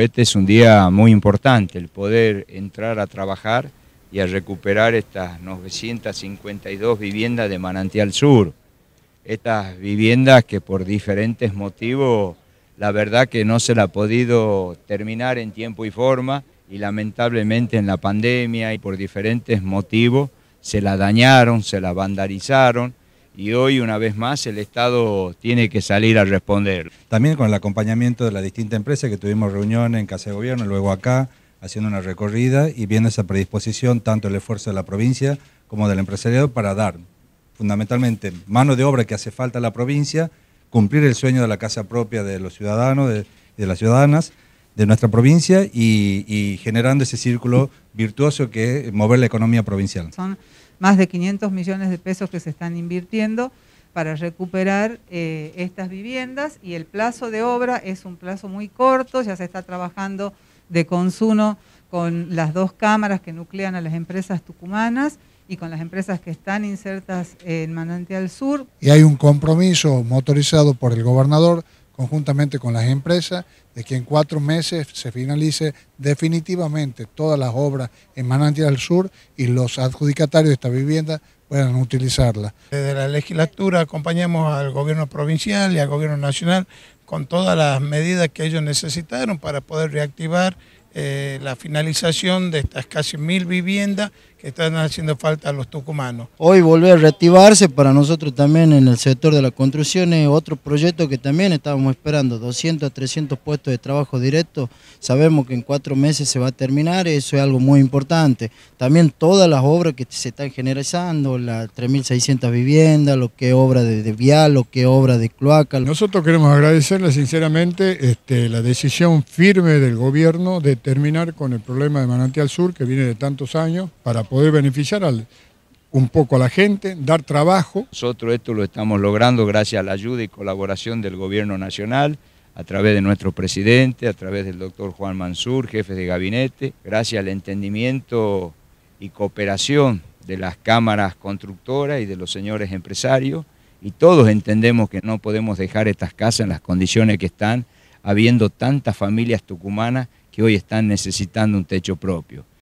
Este es un día muy importante, el poder entrar a trabajar y a recuperar estas 952 viviendas de Manantial Sur. Estas viviendas que por diferentes motivos, la verdad que no se la ha podido terminar en tiempo y forma y lamentablemente en la pandemia y por diferentes motivos se la dañaron, se la vandalizaron y hoy una vez más el Estado tiene que salir a responder. También con el acompañamiento de la distinta empresa que tuvimos reunión en Casa de Gobierno, luego acá, haciendo una recorrida y viendo esa predisposición tanto el esfuerzo de la provincia como del empresariado para dar fundamentalmente mano de obra que hace falta a la provincia, cumplir el sueño de la casa propia de los ciudadanos y de las ciudadanas de nuestra provincia y, generando ese círculo virtuoso que es mover la economía provincial. Son más de 500 millones de pesos que se están invirtiendo para recuperar eh, estas viviendas y el plazo de obra es un plazo muy corto, ya se está trabajando de consumo con las dos cámaras que nuclean a las empresas tucumanas y con las empresas que están insertas en Manantial Sur. Y hay un compromiso motorizado por el gobernador conjuntamente con las empresas de que en cuatro meses se finalice definitivamente todas las obras en Manantial del Sur y los adjudicatarios de esta vivienda puedan utilizarla. Desde la legislatura acompañamos al gobierno provincial y al gobierno nacional con todas las medidas que ellos necesitaron para poder reactivar eh, la finalización de estas casi mil viviendas están haciendo falta a los tucumanos. Hoy volver a reactivarse para nosotros también en el sector de la construcción otro proyecto que también estábamos esperando, 200 a 300 puestos de trabajo directo, sabemos que en cuatro meses se va a terminar, eso es algo muy importante. También todas las obras que se están generalizando, las 3.600 viviendas, lo que es obra de, vial, lo que es obra de cloaca. Nosotros queremos agradecerle sinceramente este, la decisión firme del gobierno de terminar con el problema de Manantial Sur que viene de tantos años para poder beneficiar un poco a la gente, dar trabajo. Nosotros esto lo estamos logrando gracias a la ayuda y colaboración del gobierno nacional, a través de nuestro presidente, a través del doctor Juan Mansur, jefe de gabinete, gracias al entendimiento y cooperación de las cámaras constructoras y de los señores empresarios, y todos entendemos que no podemos dejar estas casas en las condiciones que están, habiendo tantas familias tucumanas que hoy están necesitando un techo propio.